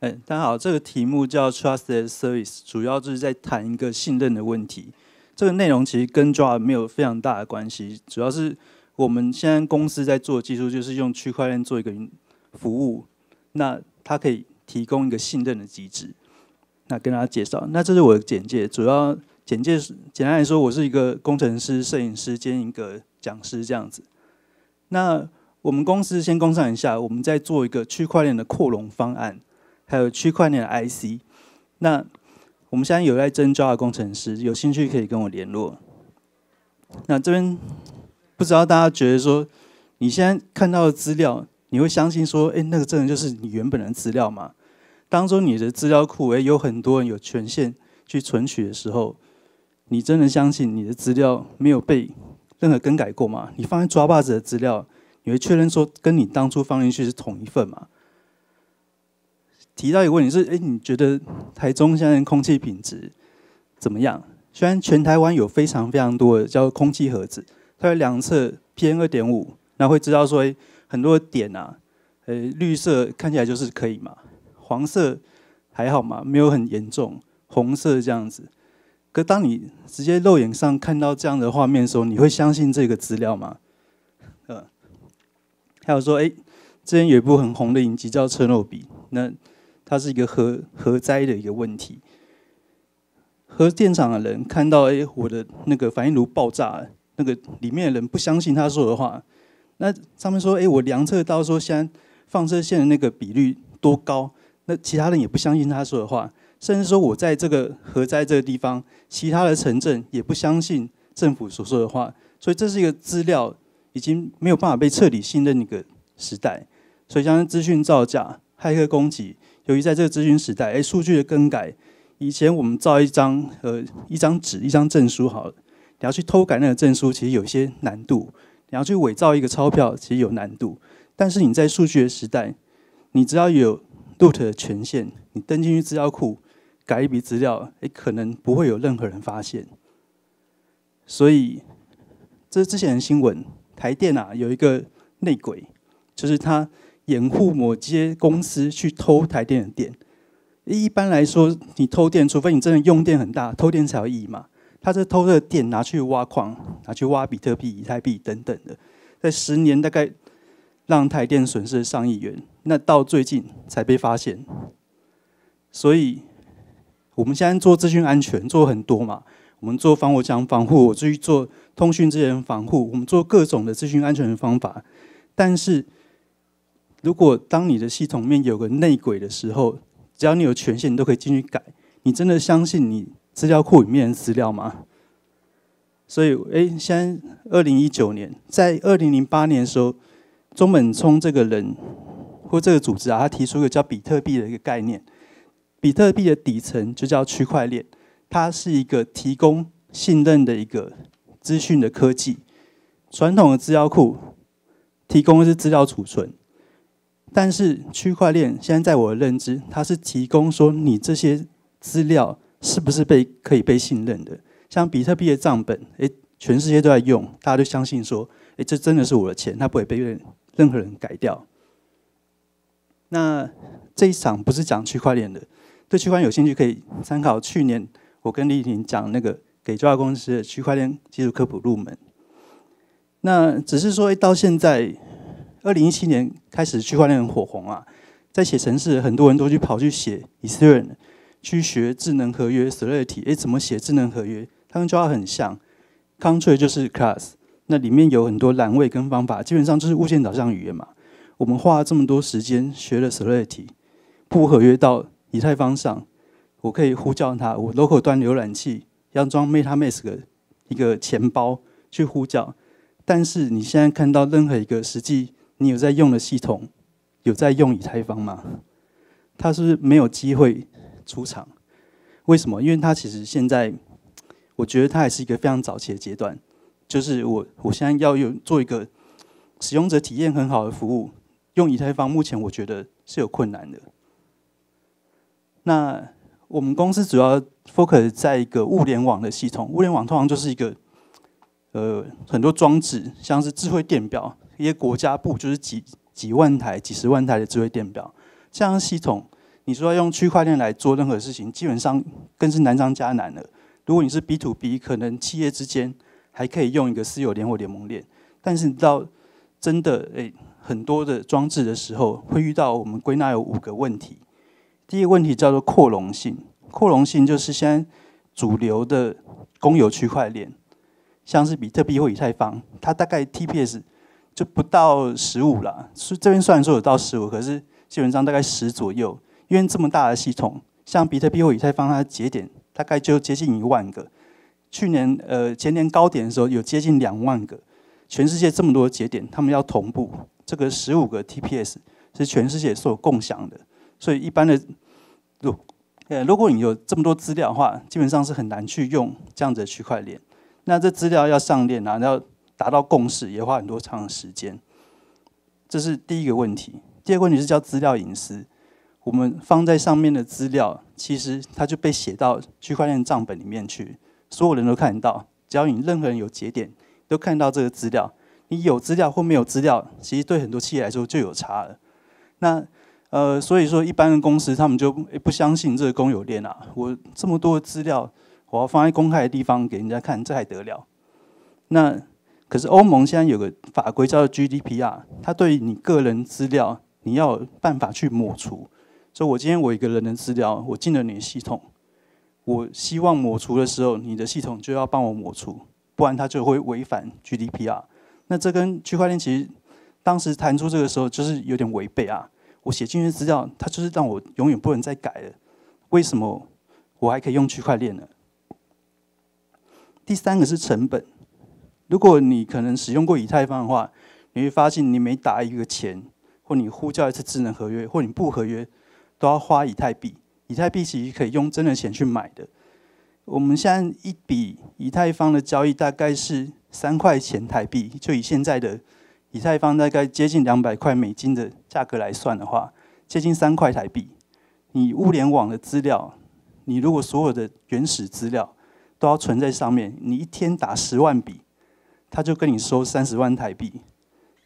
哎，大家好，这个题目叫 Trusted Service，主要就是在谈一个信任的问题。这个内容其实跟 Java 没有非常大的关系，主要是我们现在公司在做技术，就是用区块链做一个服务，那它可以提供一个信任的机制。那跟大家介绍，那这是我的简介，主要简介是简单来说，我是一个工程师、摄影师兼一个讲师这样子。那我们公司先公上一下，我们在做一个区块链的扩容方案。还有区块链的 IC，那我们现在有在征招的工程师，有兴趣可以跟我联络。那这边不知道大家觉得说，你现在看到的资料，你会相信说，哎，那个真的就是你原本的资料吗？当中你的资料库，哎，有很多人有权限去存取的时候，你真的相信你的资料没有被任何更改过吗？你放在抓把子的资料，你会确认说，跟你当初放进去是同一份吗？提到一个问题是：哎，你觉得台中现在空气品质怎么样？虽然全台湾有非常非常多的叫空气盒子，它的两侧 P m 二点五，那会知道说很多点啊，呃，绿色看起来就是可以嘛，黄色还好嘛，没有很严重，红色这样子。可当你直接肉眼上看到这样的画面的时候，你会相信这个资料吗？呃，还有说，哎，之前有一部很红的影集叫《车诺比》，那它是一个核核灾的一个问题。核电厂的人看到，哎，我的那个反应炉爆炸了，那个里面的人不相信他说的话。那他们说，哎，我量测到说，先放射线的那个比率多高？那其他人也不相信他说的话，甚至说我在这个核灾这个地方，其他的城镇也不相信政府所说的话。所以这是一个资料已经没有办法被彻底信任的一个时代。所以将资讯造假、骇客攻击。由于在这个资讯时代，哎，数据的更改，以前我们造一张呃一张纸一张证书好，了，你要去偷改那个证书，其实有些难度；你要去伪造一个钞票，其实有难度。但是你在数据的时代，你只要有 root 权限，你登进去资料库改一笔资料，哎，可能不会有任何人发现。所以，这是之前的新闻，台电啊有一个内鬼，就是他。掩护某些公司去偷台电的电。一般来说，你偷电，除非你真的用电很大，偷电才有意义嘛。他这偷的电拿去挖矿，拿去挖比特币、以太币等等的，在十年大概让台电损失上亿元。那到最近才被发现。所以，我们现在做资讯安全做很多嘛，我们做防火墙防护，我们去做通讯资源防护，我们做各种的资讯安全的方法，但是。如果当你的系统面有个内鬼的时候，只要你有权限，你都可以进去改。你真的相信你资料库里面的资料吗？所以，哎，先二零一九年，在二零零八年的时候，中本聪这个人或这个组织啊，他提出一个叫比特币的一个概念。比特币的底层就叫区块链，它是一个提供信任的一个资讯的科技。传统的资料库提供的是资料储存。但是区块链，现在在我的认知，它是提供说你这些资料是不是被可以被信任的。像比特币的账本，诶，全世界都在用，大家都相信说，诶，这真的是我的钱，它不会被任任何人改掉。那这一场不是讲区块链的，对区块链有兴趣可以参考去年我跟丽婷讲那个给中公司的区块链技术科普入门。那只是说到现在。二零一七年开始，区块链很火红啊，在写程式，很多人都去跑去写 Ethereum，去学智能合约 Solidity。哎，怎么写智能合约？它跟 Java 很像 c o n t r e 就是 Class，那里面有很多栏位跟方法，基本上就是物件导向语言嘛。我们花了这么多时间学了 Solidity，布合约到以太坊上，我可以呼叫它，我 Local 端浏览器要装 MetaMask 一个钱包去呼叫。但是你现在看到任何一个实际你有在用的系统有在用以太坊吗？它是是没有机会出场，为什么？因为它其实现在我觉得它还是一个非常早期的阶段。就是我我现在要用做一个使用者体验很好的服务，用以太坊目前我觉得是有困难的。那我们公司主要 focus 在一个物联网的系统，物联网通常就是一个呃很多装置，像是智慧电表。一些国家部，就是几几万台、几十万台的智慧电表，这样系统，你说要用区块链来做任何事情，基本上更是难上加难了。如果你是 B to B，可能企业之间还可以用一个私有链或联盟链，但是到真的诶，很多的装置的时候，会遇到我们归纳有五个问题。第一个问题叫做扩容性，扩容性就是现在主流的公有区块链，像是比特币或以太坊，它大概 TPS。就不到十五了，是这边虽然说有到十五，可是基本上大概十左右。因为这么大的系统，像比特币或以太坊，它的节点大概就接近一万个。去年呃前年高点的时候，有接近两万个。全世界这么多节点，他们要同步这个十五个 TPS，是全世界所共享的。所以一般的如呃，如果你有这么多资料的话，基本上是很难去用这样子的区块链。那这资料要上链啊，要。达到共识也花很多长时间，这是第一个问题。第二个问题是叫资料隐私。我们放在上面的资料，其实它就被写到区块链账本里面去，所有人都看得到。只要你任何人有节点，都看到这个资料。你有资料或没有资料，其实对很多企业来说就有差了。那呃，所以说一般的公司他们就不相信这个公有链啊。我这么多资料，我要放在公开的地方给人家看，这还得了？那？可是欧盟现在有个法规叫 GDPR，它对于你个人资料，你要有办法去抹除。所以我今天我一个人的资料，我进了你的系统，我希望抹除的时候，你的系统就要帮我抹除，不然它就会违反 GDPR。那这跟区块链其实当时谈出这个时候，就是有点违背啊。我写进去资料，它就是让我永远不能再改了。为什么我还可以用区块链呢？第三个是成本。如果你可能使用过以太坊的话，你会发现你每打一个钱，或你呼叫一次智能合约，或你不合约，都要花以太币。以太币其实可以用真的钱去买的。我们现在一笔以太坊的交易大概是三块钱台币，就以现在的以太坊大概接近两百块美金的价格来算的话，接近三块台币。你物联网的资料，你如果所有的原始资料都要存在上面，你一天打十万笔。他就跟你收三十万台币，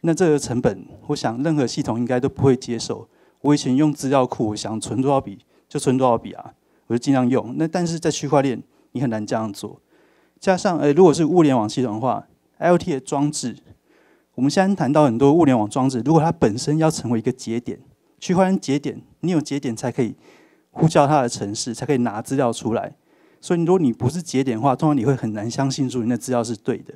那这个成本，我想任何系统应该都不会接受。我以前用资料库，想存多少笔就存多少笔啊，我就尽量用。那但是在区块链，你很难这样做。加上，呃，如果是物联网系统的话，IOT 的装置，我们现在谈到很多物联网装置，如果它本身要成为一个节点，区块链节点，你有节点才可以呼叫它的城市，才可以拿资料出来。所以，如果你不是节点的话，通常你会很难相信说你的资料是对的。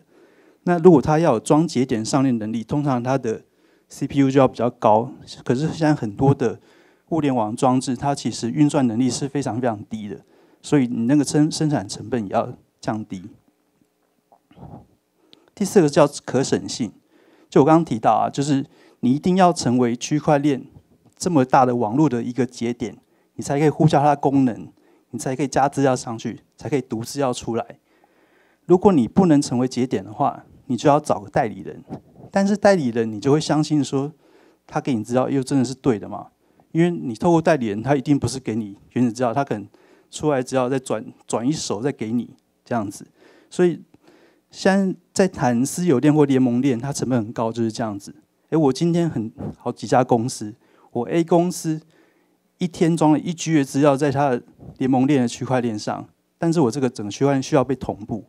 那如果它要有装节点上链能力，通常它的 CPU 就要比较高。可是现在很多的物联网装置，它其实运算能力是非常非常低的，所以你那个生生产成本也要降低。第四个叫可省性，就我刚刚提到啊，就是你一定要成为区块链这么大的网络的一个节点，你才可以呼叫它的功能，你才可以加资料上去，才可以读资料出来。如果你不能成为节点的话，你就要找个代理人，但是代理人你就会相信说，他给你资料又真的是对的吗？因为你透过代理人，他一定不是给你原始资料，他可能出来资料再转转一手再给你这样子。所以现在在谈私有链或联盟链，它成本很高，就是这样子。哎，我今天很好几家公司，我 A 公司一天装了一 G 的资料在它的联盟链的区块链上，但是我这个整个区块链需要被同步。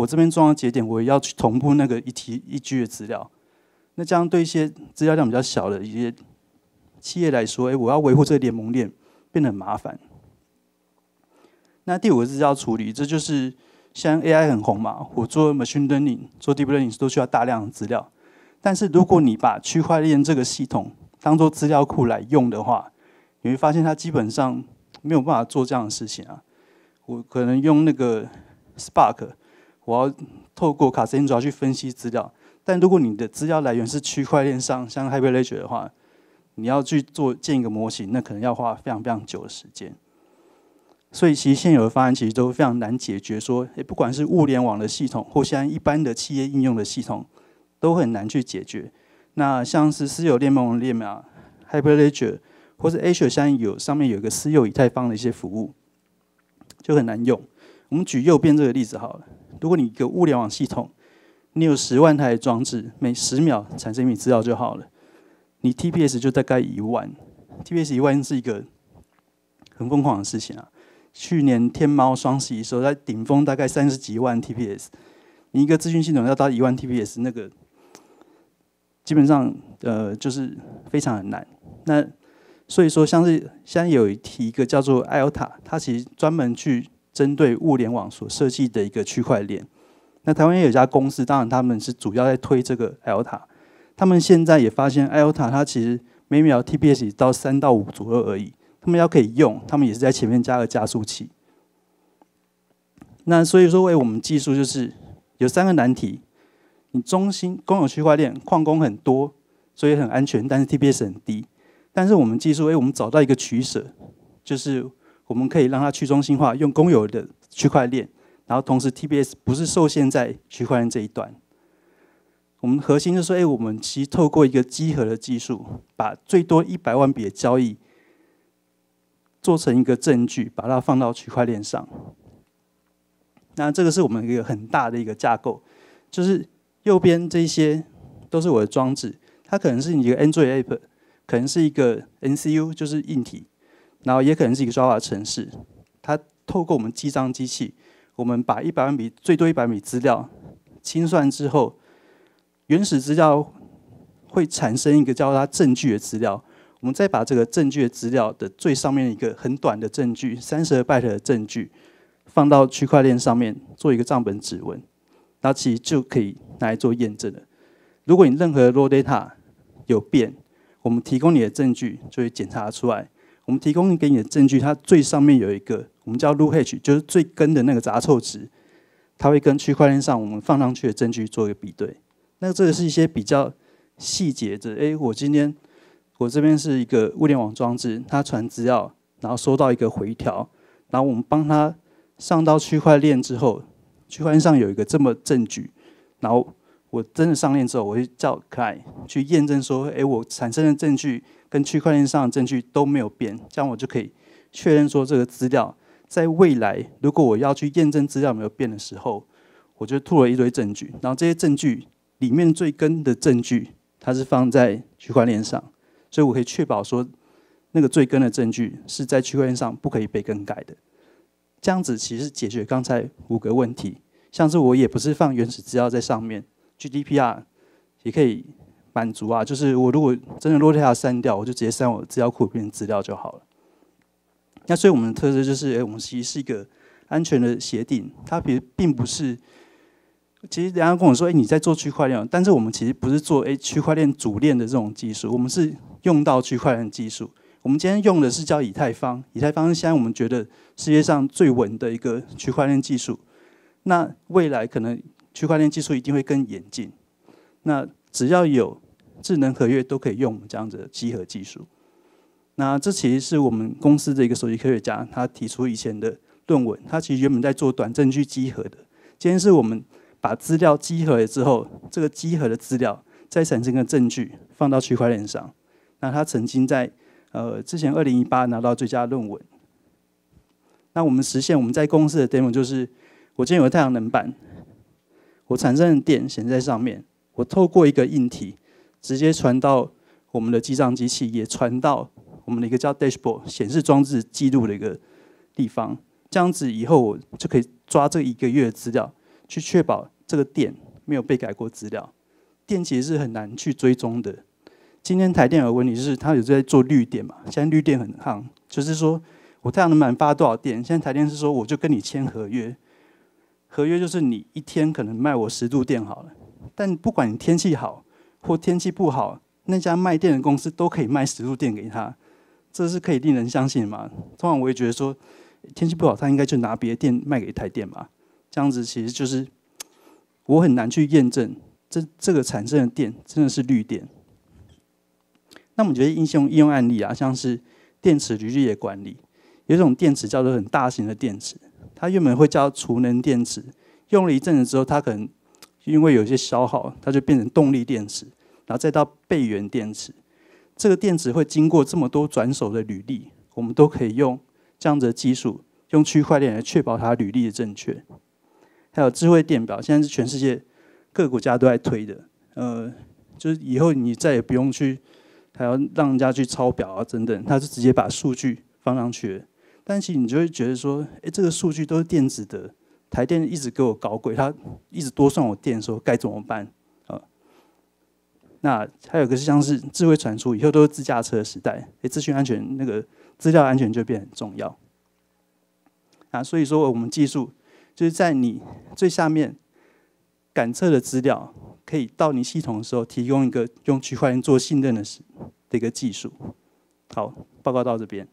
我这边重要节点，我也要去同步那个一题一 G 的资料。那这样对一些资料量比较小的一些企业来说，哎，我要维护这个联盟链变得很麻烦。那第五个字叫处理，这就是像 AI 很红嘛，我做 machine learning、做 deep learning 都需要大量的资料。但是如果你把区块链这个系统当做资料库来用的话，你会发现它基本上没有办法做这样的事情啊。我可能用那个 Spark。我要透过卡斯汀主去分析资料，但如果你的资料来源是区块链上，像 Hyperledger 的话，你要去做建一个模型，那可能要花非常非常久的时间。所以，其实现有的方案其实都非常难解决。说，也不管是物联网的系统，或像一般的企业应用的系统，都很难去解决。那像是私有链、联盟链、Hyperledger，或是 Azure 在有上面有一个私有以太坊的一些服务，就很难用。我们举右边这个例子好了。如果你一个物联网系统，你有十万台装置，每十秒产生一笔资料就好了，你 TPS 就大概一万，TPS 一万是一个很疯狂的事情啊。去年天猫双十一时候在顶峰大概三十几万 TPS，你一个资讯系统要到一万 TPS，那个基本上呃就是非常难。那所以说像是现在有一提一个叫做 i o t a 它其实专门去针对物联网所设计的一个区块链，那台湾也有家公司，当然他们是主要在推这个 iota，他们现在也发现 iota 它其实每秒 TPS 到三到五左右而已，他们要可以用，他们也是在前面加个加速器。那所以说，为我们技术就是有三个难题：你中心公有区块链矿工很多，所以很安全，但是 TPS 很低。但是我们技术，哎，我们找到一个取舍，就是。我们可以让它去中心化，用公有的区块链，然后同时 TBS 不是受限在区块链这一端。我们核心就是说，哎，我们其实透过一个集合的技术，把最多一百万笔的交易做成一个证据，把它放到区块链上。那这个是我们一个很大的一个架构，就是右边这些都是我的装置，它可能是你一个 n o d App，可能是一个 NCU，就是硬体。然后也可能是一个刷瓦的城市，它透过我们记账机器，我们把一百万笔最多一百笔资料清算之后，原始资料会产生一个叫它证据的资料，我们再把这个证据的资料的最上面一个很短的证据，三十个 byte 的证据，放到区块链上面做一个账本指纹，那其实就可以拿来做验证了。如果你任何 raw data 有变，我们提供你的证据就会检查出来。我们提供给你的证据，它最上面有一个，我们叫 LoH，就是最根的那个杂凑值，它会跟区块链上我们放上去的证据做一个比对。那这个是一些比较细节的，哎，我今天我这边是一个物联网装置，它传资料，然后收到一个回调，然后我们帮它上到区块链之后，区块链上有一个这么证据，然后。我真的上链之后，我会叫凯去验证说，哎，我产生的证据跟区块链上的证据都没有变，这样我就可以确认说这个资料在未来如果我要去验证资料没有变的时候，我就吐了一堆证据，然后这些证据里面最根的证据它是放在区块链上，所以我可以确保说那个最根的证据是在区块链上不可以被更改的。这样子其实解决刚才五个问题，像是我也不是放原始资料在上面。GDPR 也可以满足啊，就是我如果真的落地要删掉，我就直接删我资料库里面资料就好了。那所以我们的特色就是，哎，我们其实是一个安全的协定，它并并不是。其实人家跟我说，哎，你在做区块链，但是我们其实不是做哎区块链主链的这种技术，我们是用到区块链技术。我们今天用的是叫以太坊，以太坊是现在我们觉得世界上最稳的一个区块链技术。那未来可能。区块链技术一定会更演进。那只要有智能合约，都可以用这样子集合技术。那这其实是我们公司的一个首席科学家，他提出以前的论文。他其实原本在做短证据集合的。今天是我们把资料集合了之后，这个集合的资料再产生个证据，放到区块链上。那他曾经在呃之前二零一八拿到最佳论文。那我们实现我们在公司的 demo 就是，我今天有太阳能板。我产生的电显示在上面，我透过一个硬体直接传到我们的记账机器，也传到我们的一个叫 dashboard 显示装置记录的一个地方。这样子以后我就可以抓这一个月的资料，去确保这个电没有被改过资料。电其实是很难去追踪的。今天台电有问题，就是它有在做绿电嘛？现在绿电很夯，就是说我太阳能板发多少电，现在台电是说我就跟你签合约。合约就是你一天可能卖我十度电好了，但不管你天气好或天气不好，那家卖电的公司都可以卖十度电给他，这是可以令人相信吗？通常我也觉得说，天气不好，他应该就拿别的电卖给一台电嘛。这样子其实就是我很难去验证这这个产生的电真的是绿电。那我们觉得应用应用案例啊，像是电池绿绿业管理，有一种电池叫做很大型的电池。它原本会叫储能电池，用了一阵子之后，它可能因为有些消耗，它就变成动力电池，然后再到备源电池。这个电池会经过这么多转手的履历，我们都可以用这样子的技术，用区块链来确保它履历的正确。还有智慧电表，现在是全世界各国家都在推的，呃，就是以后你再也不用去还要让人家去抄表啊，等等，它是直接把数据放上去。但其实你就会觉得说，哎，这个数据都是电子的，台电一直给我搞鬼，他一直多算我电，说该怎么办啊？那还有个是像是智慧传输，以后都是自驾车时代，资讯安全那个资料安全就变很重要啊。所以说我们技术就是在你最下面感测的资料，可以到你系统的时候，提供一个用区块链做信任的时的一个技术。好，报告到这边。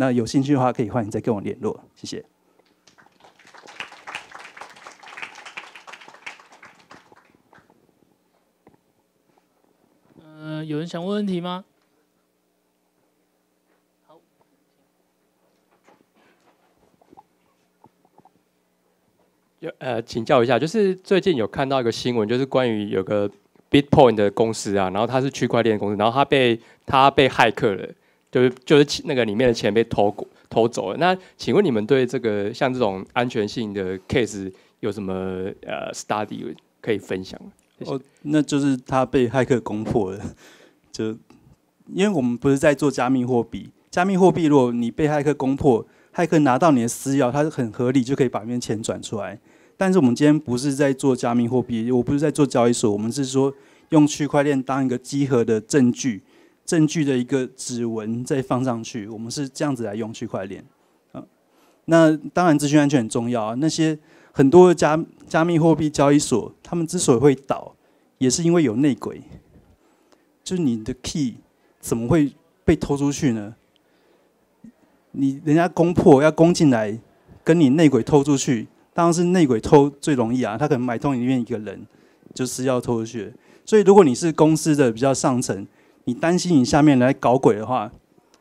那有兴趣的话，可以欢迎再跟我联络。谢谢。嗯，有人想问问题吗？有呃，请教一下，就是最近有看到一个新闻，就是关于有个 Bitcoin 的公司啊，然后它是区块链公司，然后它被它被骇客了。就是就是那个里面的钱被偷偷走了。那请问你们对这个像这种安全性的 case 有什么呃 study 可以分享？哦，那就是他被骇客攻破了。就因为我们不是在做加密货币，加密货币如果你被骇客攻破，骇客拿到你的私钥，他很合理就可以把那钱转出来。但是我们今天不是在做加密货币，我不是在做交易所，我们是说用区块链当一个集合的证据。证据的一个指纹再放上去，我们是这样子来用区块链。啊，那当然，资讯安全很重要啊。那些很多加加密货币交易所，他们之所以会倒，也是因为有内鬼。就是你的 key 怎么会被偷出去呢？你人家攻破要攻进来，跟你内鬼偷出去，当然是内鬼偷最容易啊。他可能买通里面一个人，就是要偷出去。所以如果你是公司的比较上层，你担心你下面来搞鬼的话，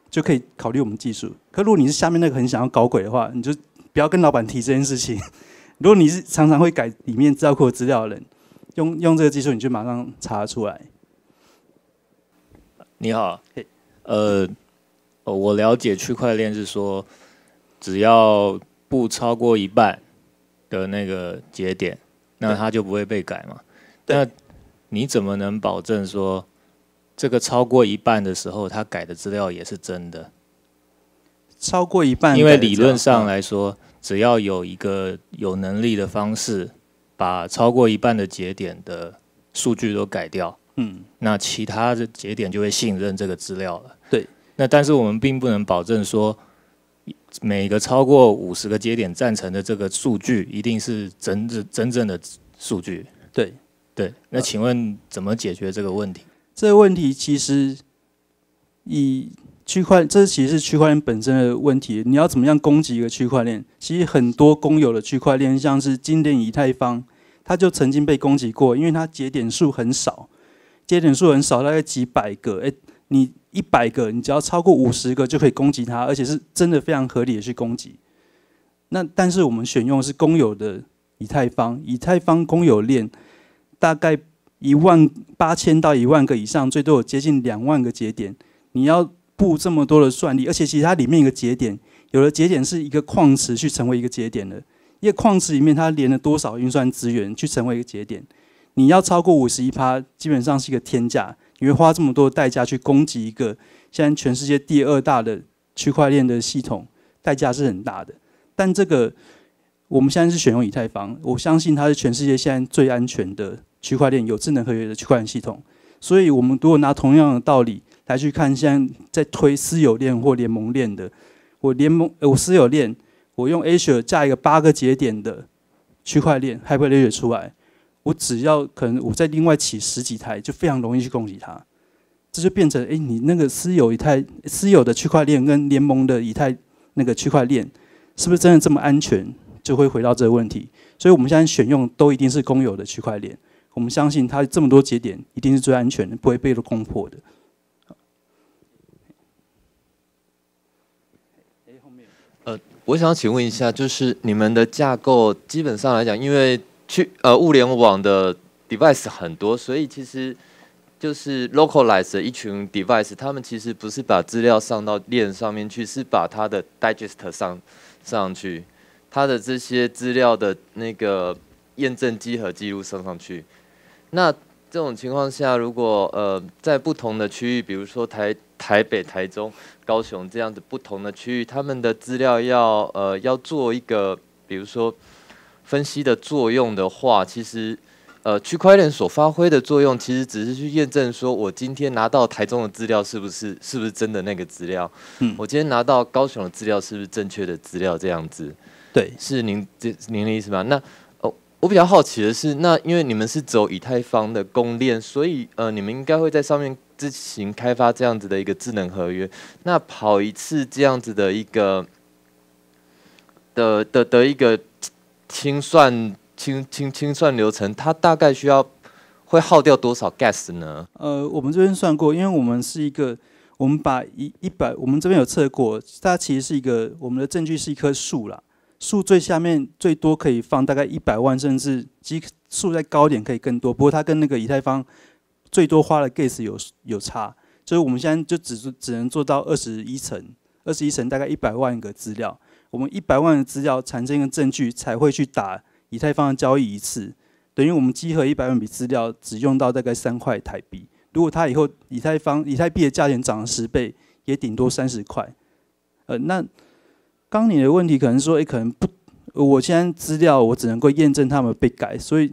就可以考虑我们技术。可如果你是下面那个很想要搞鬼的话，你就不要跟老板提这件事情。如果你是常常会改里面资料库资料的人，用用这个技术，你就马上查出来。你好，呃，我了解区块链是说，只要不超过一半的那个节点，那它就不会被改嘛？那你怎么能保证说？这个超过一半的时候，他改的资料也是真的。超过一半，因为理论上来说，只要有一个有能力的方式，把超过一半的节点的数据都改掉，嗯，那其他的节点就会信任这个资料了。对。那但是我们并不能保证说，每个超过五十个节点赞成的这个数据一定是真正真正的数据。对。对。那请问怎么解决这个问题？这个问题其实以区块这其实是区块链本身的问题。你要怎么样攻击一个区块链？其实很多公有的区块链，像是经典以太坊，它就曾经被攻击过，因为它节点数很少，节点数很少，大概几百个。哎，你一百个，你只要超过五十个就可以攻击它，而且是真的非常合理的去攻击。那但是我们选用是公有的以太坊，以太坊公有链大概。一万八千到一万个以上，最多有接近两万个节点。你要布这么多的算力，而且其实它里面一个节点，有的节点是一个矿池去成为一个节点的，一个矿池里面它连了多少运算资源去成为一个节点。你要超过五十一趴，基本上是一个天价。你会花这么多代价去攻击一个现在全世界第二大的区块链的系统，代价是很大的。但这个我们现在是选用以太坊，我相信它是全世界现在最安全的。区块链有智能合约的区块链系统，所以我们如果拿同样的道理来去看，现在在推私有链或联盟链的，我联盟呃，我私有链，我用 Azure 架一个八个节点的区块链，Hyperledger 出来，我只要可能我在另外起十几台，就非常容易去攻击它，这就变成哎，你那个私有以太私有的区块链跟联盟的以太那个区块链，是不是真的这么安全？就会回到这个问题，所以我们现在选用都一定是公有的区块链。我们相信它这么多节点一定是最安全的，不会被攻破的。呃，我想请问一下，就是你们的架构基本上来讲，因为去呃物联网的 device 很多，所以其实就是 localize 的一群 device，他们其实不是把资料上到链上面去，是把它的 digest 上上去，它的这些资料的那个验证集合记录上上去。那这种情况下，如果呃，在不同的区域，比如说台台北、台中、高雄这样子不同的区域，他们的资料要呃要做一个，比如说分析的作用的话，其实呃区块链所发挥的作用，其实只是去验证说，我今天拿到台中的资料是不是是不是真的那个资料？嗯，我今天拿到高雄的资料是不是正确的资料？这样子，对，是您这您的意思吧？那。我比较好奇的是，那因为你们是走以太坊的公链，所以呃，你们应该会在上面自行开发这样子的一个智能合约。那跑一次这样子的一个的的的一个清算清清清算流程，它大概需要会耗掉多少 gas 呢？呃，我们这边算过，因为我们是一个，我们把一一百，我们这边有测过，它其实是一个我们的证据是一棵树了。数最下面最多可以放大概一百万，甚至积数再高点可以更多。不过它跟那个以太坊最多花的 gas 有有差，所以我们现在就只只能做到二十一层，二十一层大概一百万个资料。我们一百万的资料产生一个证据才会去打以太坊的交易一次，等于我们集合一百万笔资料，只用到大概三块台币。如果它以后以太坊以太币的价钱涨了十倍，也顶多三十块。呃，那。刚你的问题可能说，哎，可能不，我现在资料我只能够验证他们被改，所以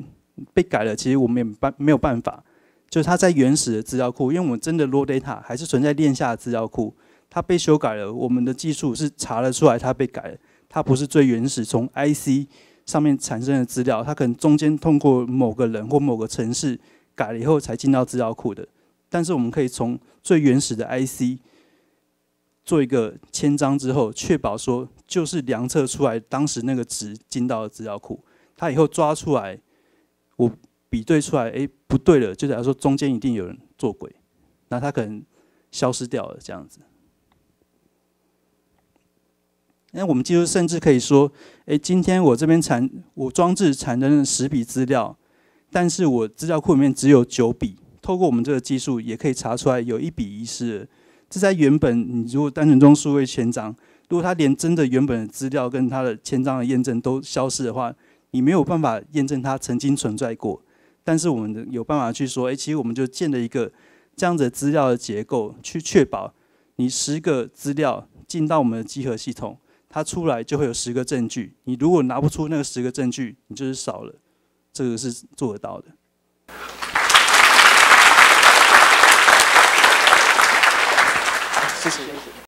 被改了，其实我们也办没有办法。就是它在原始的资料库，因为我们真的 load data 还是存在链下的资料库，它被修改了。我们的技术是查了出来，它被改了，它不是最原始从 IC 上面产生的资料，它可能中间通过某个人或某个城市改了以后才进到资料库的。但是我们可以从最原始的 IC。做一个签章之后，确保说就是量测出来当时那个值进到了资料库，他以后抓出来，我比对出来，哎不对了，就假如说中间一定有人做鬼，那他可能消失掉了这样子。那我们技术甚至可以说，哎，今天我这边产我装置产生十笔资料，但是我资料库里面只有九笔，透过我们这个技术也可以查出来有一笔遗失。这在原本，你如果单纯中数位签章，如果他连真的原本的资料跟他的签章的验证都消失的话，你没有办法验证他曾经存在过。但是我们有办法去说，哎，其实我们就建了一个这样的资料的结构，去确保你十个资料进到我们的集合系统，它出来就会有十个证据。你如果拿不出那个十个证据，你就是少了。这个是做得到的。